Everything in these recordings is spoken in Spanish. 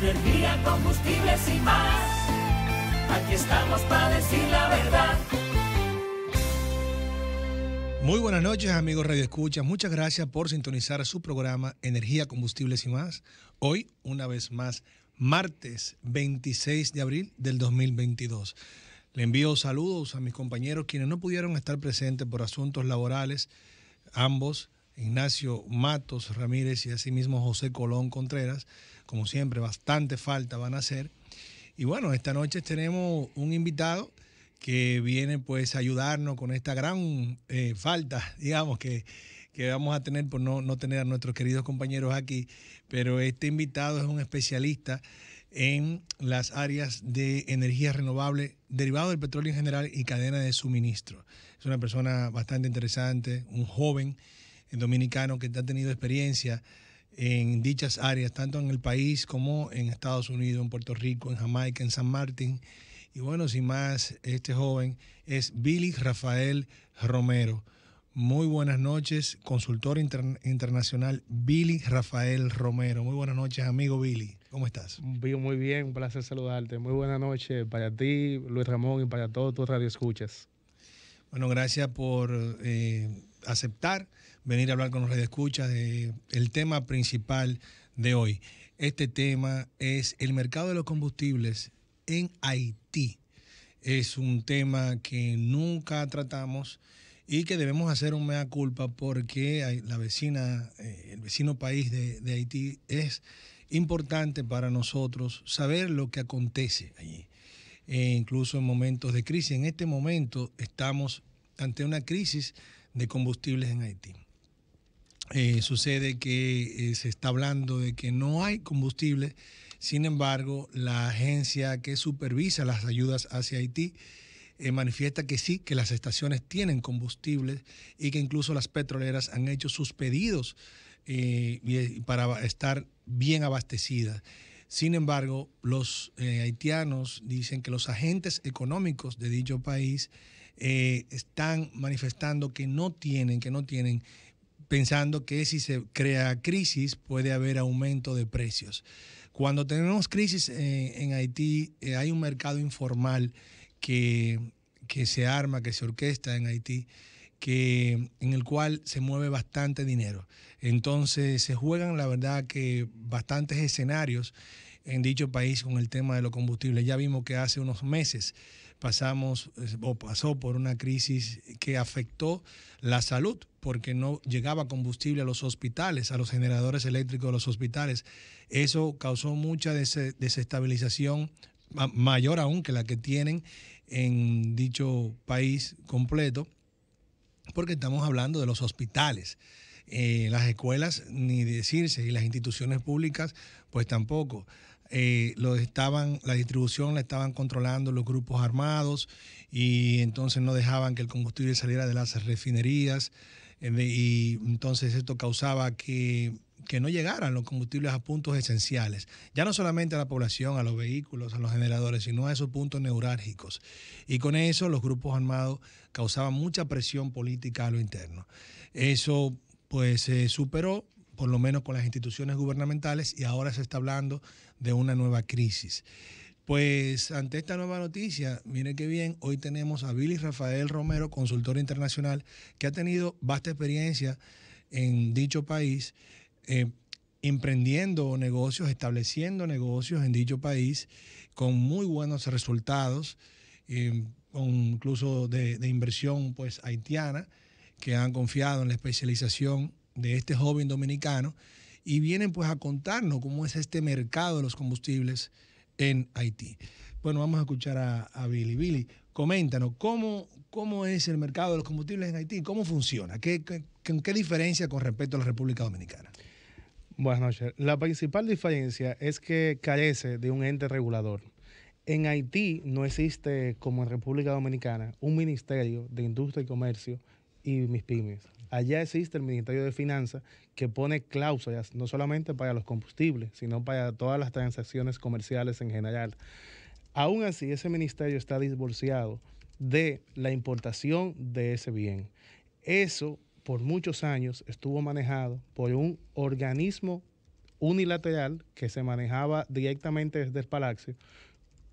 Energía, combustibles y más. Aquí estamos para decir la verdad. Muy buenas noches amigos Radio Escucha, muchas gracias por sintonizar su programa Energía, Combustibles y más. Hoy, una vez más, martes 26 de abril del 2022. Le envío saludos a mis compañeros quienes no pudieron estar presentes por asuntos laborales, ambos, Ignacio Matos Ramírez y asimismo José Colón Contreras. Como siempre, bastante falta van a hacer. Y bueno, esta noche tenemos un invitado que viene pues a ayudarnos con esta gran eh, falta, digamos, que, que, vamos a tener por no, no tener a nuestros queridos compañeros aquí. Pero este invitado es un especialista en las áreas de energía renovable derivado del petróleo en general y cadena de suministro. Es una persona bastante interesante, un joven dominicano que ha tenido experiencia en dichas áreas, tanto en el país como en Estados Unidos, en Puerto Rico, en Jamaica, en San Martín. Y bueno, sin más, este joven es Billy Rafael Romero. Muy buenas noches, consultor internacional Billy Rafael Romero. Muy buenas noches, amigo Billy. ¿Cómo estás? Muy bien, un placer saludarte. Muy buenas noches para ti, Luis Ramón, y para todos tus escuchas. Bueno, gracias por eh, aceptar venir a hablar con los redescuchas de el tema principal de hoy. Este tema es el mercado de los combustibles en Haití. Es un tema que nunca tratamos y que debemos hacer un mea culpa porque la vecina, eh, el vecino país de, Haití es importante para nosotros saber lo que acontece allí, e incluso en momentos de crisis. En este momento estamos ante una crisis de combustibles en Haití. Eh, sucede que eh, se está hablando de que no hay combustible, sin embargo, la agencia que supervisa las ayudas hacia Haití eh, manifiesta que sí, que las estaciones tienen combustible y que incluso las petroleras han hecho sus pedidos para estar bien abastecidas. Sin embargo, los haitianos dicen que los agentes económicos de dicho país eh, están manifestando que no tienen, que no tienen, pensando que si se crea crisis puede haber aumento de precios. Cuando tenemos crisis eh, en Haití, eh, hay un mercado informal que, que se arma, que se orquesta en Haití. Que, en el cual se mueve bastante dinero. Entonces se juegan, la verdad, que bastantes escenarios en dicho país con el tema de los combustibles. Ya vimos que hace unos meses pasamos o pasó por una crisis que afectó la salud porque no llegaba combustible a los hospitales, a los generadores eléctricos de los hospitales. Eso causó mucha desestabilización mayor aún que la que tienen en dicho país completo, porque estamos hablando de los hospitales. Eh, las escuelas, ni decirse, y las instituciones públicas, pues tampoco. Eh, estaban, la distribución la estaban controlando los grupos armados y entonces no dejaban que el combustible saliera de las refinerías eh, y entonces esto causaba que, no llegaran los combustibles a puntos esenciales, ya no solamente a la población, a los vehículos, a los generadores, sino a esos puntos neurálgicos. Y con eso los grupos armados causaban mucha presión política a lo interno. Eso pues se superó por lo menos con las instituciones gubernamentales, y ahora se está hablando de una nueva crisis. Pues ante esta nueva noticia, mire qué bien, hoy tenemos a Billy Rafael Romero, consultor internacional, que ha tenido vasta experiencia en dicho país, eh, emprendiendo negocios, estableciendo negocios en dicho país, con muy buenos resultados, eh, incluso de, inversión pues haitiana, que han confiado en la especialización de este joven dominicano y vienen pues a contarnos cómo es este mercado de los combustibles en Haití. Bueno, vamos a escuchar a, Billy. Billy, coméntanos, ¿cómo, ¿cómo es el mercado de los combustibles en Haití? ¿Cómo funciona? ¿Qué, qué, qué diferencia con respecto a la República Dominicana? Buenas noches. La principal diferencia es que carece de un ente regulador. En Haití no existe, como en República Dominicana, un ministerio de Industria y Comercio y mis pymes allá existe el Ministerio de Finanzas que pone cláusulas, no solamente para los combustibles, sino para todas las transacciones comerciales en general. Aún así, ese ministerio está divorciado de la importación de ese bien. Eso, por muchos años, estuvo manejado por un organismo unilateral que se manejaba directamente desde el Palacio,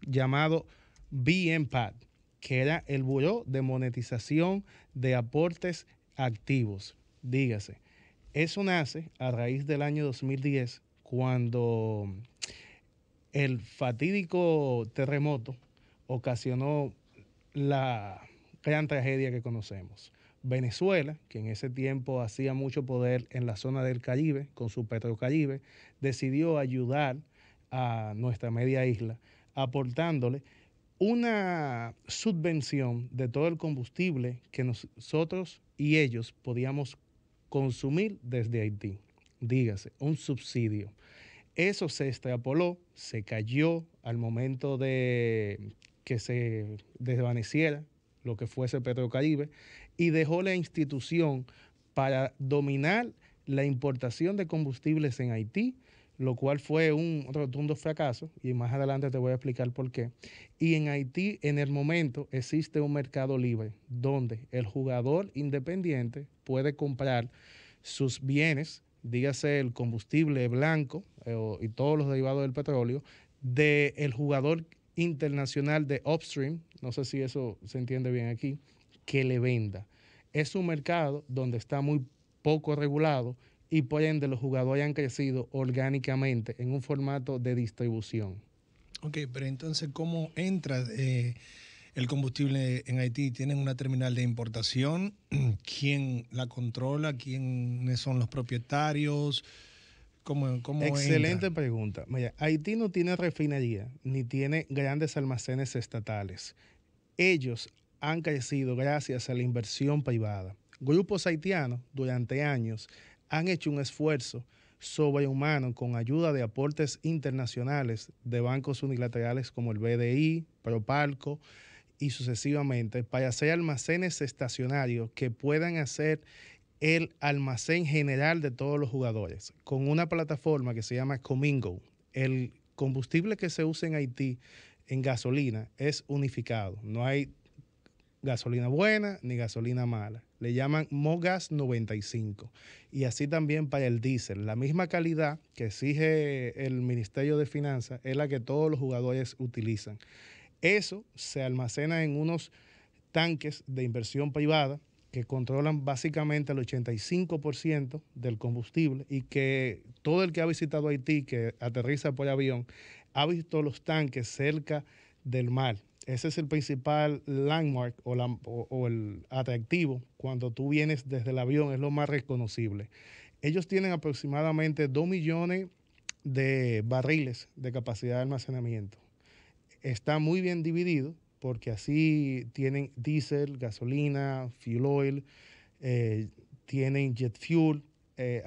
llamado BMPAD, que era el Buró de Monetización de Aportes activos. Dígase, eso nace a raíz del año 2010, cuando el fatídico terremoto ocasionó la gran tragedia que conocemos. Venezuela, que en ese tiempo hacía mucho poder en la zona del Caribe, con su Petrocaribe, decidió ayudar a nuestra media isla, aportándole una subvención de todo el combustible que nosotros y ellos podíamos consumir desde Haití. Dígase, un subsidio. Eso se extrapoló, se cayó al momento de que se desvaneciera lo que fuese Petrocaribe y dejó la institución para dominar la importación de combustibles en Haití lo cual fue un rotundo fracaso y más adelante te voy a explicar por qué. Y en Haití en el momento existe un mercado libre donde el jugador independiente puede comprar sus bienes, dígase el combustible blanco eh, y todos los derivados del petróleo, del jugador internacional de upstream, no sé si eso se entiende bien aquí, que le venda. Es un mercado donde está muy poco regulado y por ende los jugadores han crecido orgánicamente en un formato de distribución. Ok, pero entonces, ¿cómo entra eh, el combustible en Haití? ¿Tienen una terminal de importación? ¿Quién la controla? ¿Quiénes son los propietarios? ¿Cómo, cómo Excelente pregunta. Mira, Haití no tiene refinería ni tiene grandes almacenes estatales. Ellos han crecido gracias a la inversión privada. Grupos haitianos durante años han hecho un esfuerzo sobrehumano con ayuda de aportes internacionales de bancos unilaterales como el BDI, Propalco y sucesivamente para hacer almacenes estacionarios que puedan hacer el almacén general de todos los jugadores con una plataforma que se llama Comingo. El combustible que se usa en Haití en gasolina es unificado, no hay gasolina buena ni gasolina mala. Le llaman Mogas 95. Y así también para el diésel. La misma calidad que exige el Ministerio de Finanzas es la que todos los jugadores utilizan. Eso se almacena en unos tanques de inversión privada que controlan básicamente el 85% del combustible y que todo el que ha visitado Haití, que aterriza por avión, ha visto los tanques cerca del mar ese es el principal landmark o, el atractivo cuando tú vienes desde el avión, es lo más reconocible. Ellos tienen aproximadamente 2 millones de barriles de capacidad de almacenamiento. Está muy bien dividido porque así tienen diésel, gasolina, fuel oil, eh, tienen jet fuel, eh,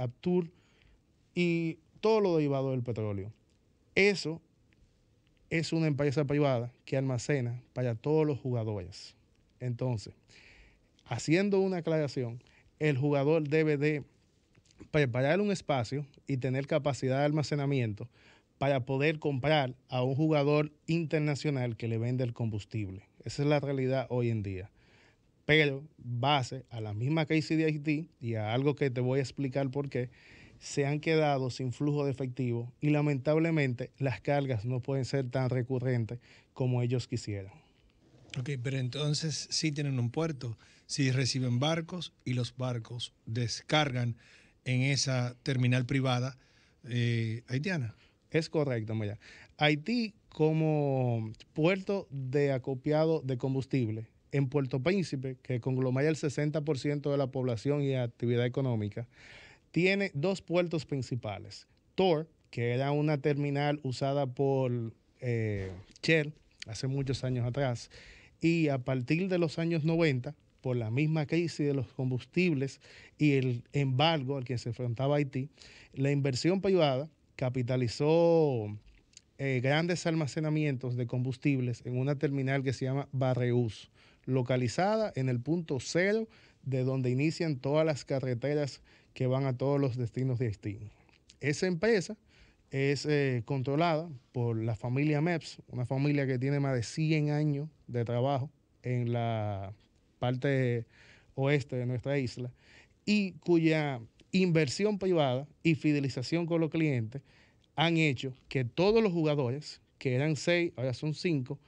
y todo lo derivado del petróleo. Eso es una empresa privada que almacena para todos los jugadores. Entonces, haciendo una aclaración, el jugador debe de preparar un espacio y tener capacidad de almacenamiento para poder comprar a un jugador internacional que le vende el combustible. Esa es la realidad hoy en día. Pero base a la misma crisis de Haití y a algo que te voy a explicar por qué, se han quedado sin flujo de efectivo y lamentablemente las cargas no pueden ser tan recurrentes como ellos quisieran. Ok, pero entonces sí tienen un puerto, sí reciben barcos y los barcos descargan en esa terminal privada eh, haitiana. Es correcto, Maya. Haití como puerto de acopiado de combustible en Puerto Príncipe, que conglomera el 60% de la población y actividad económica, tiene dos puertos principales. Tor, que era una terminal usada por eh, Shell hace muchos años atrás, y a partir de los años 90, por la misma crisis de los combustibles y el embargo al que se enfrentaba Haití, la inversión privada capitalizó eh, grandes almacenamientos de combustibles en una terminal que se llama Barreús, localizada en el punto cero de donde inician todas las carreteras que van a todos los destinos de destino. Esa empresa es eh, controlada por la familia MEPS, una familia que tiene más de 100 años de trabajo en la parte oeste de nuestra isla y cuya inversión privada y fidelización con los clientes han hecho que todos los jugadores, que eran seis, ahora son cinco,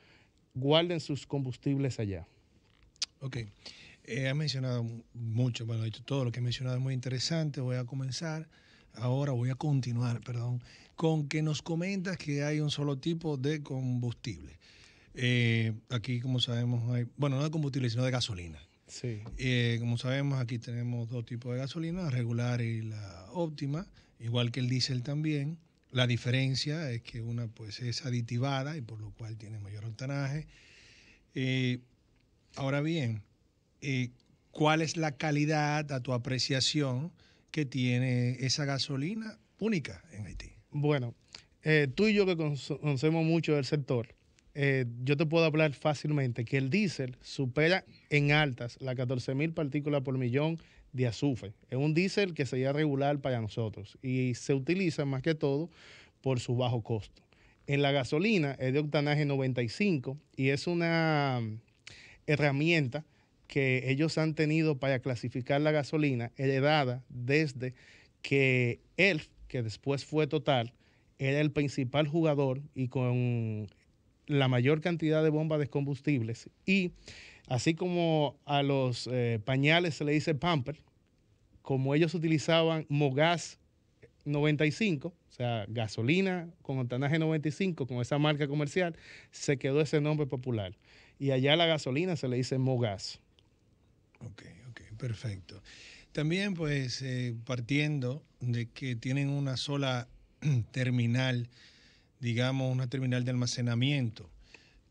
guarden sus combustibles allá. Ok. Eh, ha mencionado mucho, bueno, dicho todo lo que he mencionado es muy interesante. Voy a comenzar ahora, voy a continuar, perdón, con que nos comentas que hay un solo tipo de combustible. Eh, aquí, como sabemos, hay, bueno, no de combustible, sino de gasolina. Sí. Eh, como sabemos, aquí tenemos dos tipos de gasolina, la regular y la óptima, igual que el diésel también. La diferencia es que una pues es aditivada y por lo cual tiene mayor octanaje. Eh, ahora bien, eh, cuál es la calidad a tu apreciación que tiene esa gasolina única en Haití. Bueno, eh, tú y yo que conocemos mucho del sector, eh, yo te puedo hablar fácilmente que el diésel supera en altas las mil partículas por millón de azufre. Es un diésel que sería regular para nosotros y se utiliza más que todo por su bajo costo. En la gasolina es de octanaje 95 y es una mm, herramienta que ellos han tenido para clasificar la gasolina heredada desde que él, que después fue Total, era el principal jugador y con la mayor cantidad de bombas de combustibles. Y así como a los eh, pañales se le dice pamper, como ellos utilizaban MoGas 95, o sea, gasolina con octanaje 95, con esa marca comercial, se quedó ese nombre popular. Y allá la gasolina se le dice Mogas. Ok, ok, perfecto. También pues eh, partiendo de que tienen una sola terminal, digamos una terminal de almacenamiento,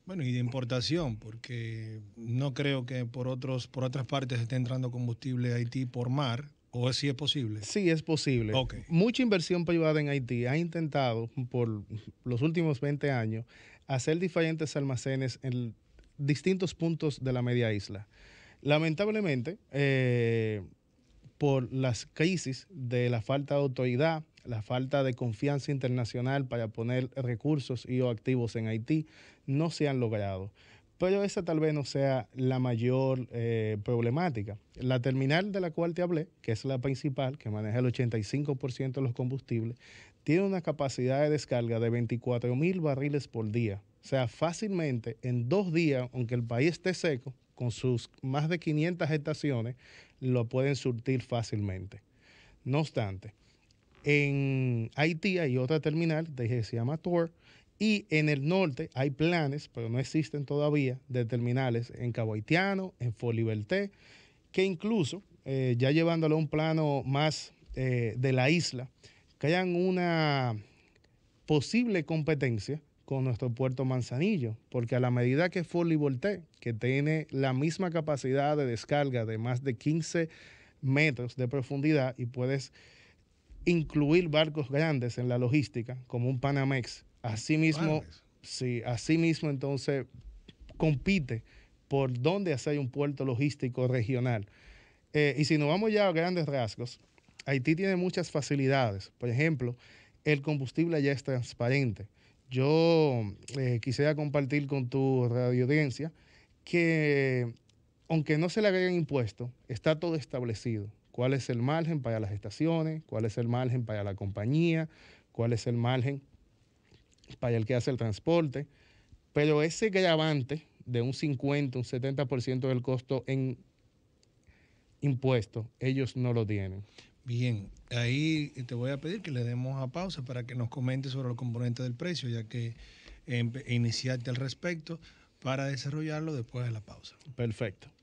bueno, y de importación, porque no creo que por, otros, por otras partes esté entrando combustible a Haití por mar, ¿O si es posible? Sí, es posible. Mucha inversión privada en Haití ha intentado por los últimos 20 años hacer diferentes almacenes en distintos puntos de la media isla. Lamentablemente, eh, por las crisis de la falta de autoridad, la falta de confianza internacional para poner recursos y o activos en Haití, no se han logrado. Pero esa tal vez no sea la mayor eh, problemática. La terminal de la cual te hablé, que es la principal, que maneja el 85% de los combustibles, tiene una capacidad de descarga de 24 mil barriles por día. O sea, fácilmente en dos días, aunque el país esté seco, con sus más de 500 estaciones, lo pueden surtir fácilmente. No obstante, en Haití hay otra terminal, que se llama Tor, y en el norte hay planes, pero no existen todavía, de terminales en Cabo Haitiano, en Foliberté, que incluso, eh, ya llevándolo a un plano más eh, de la isla, que hayan una posible competencia con nuestro puerto Manzanillo, porque a la medida que y volte que tiene la misma capacidad de descarga de más de 15 metros de profundidad y puedes incluir barcos grandes en la logística, como un Panamex, asimismo, sí, mismo entonces compite por dónde hacer un puerto logístico regional. Eh, y si nos vamos ya a grandes rasgos, Haití tiene muchas facilidades. Por ejemplo, el combustible ya es transparente yo eh, quisiera compartir con tu radio audiencia que aunque no se le agreguen impuestos, está todo establecido. ¿Cuál es el margen para las estaciones? ¿Cuál es el margen para la compañía? ¿Cuál es el margen para el que hace el transporte? Pero ese gravante de un 50, un 70% del costo en impuestos, ellos no lo tienen. Bien, ahí eh, te voy a pedir que le demos a pausa para que nos comente sobre los componentes del precio, ya que em, iniciarte al respecto para desarrollarlo después de la pausa. Perfecto.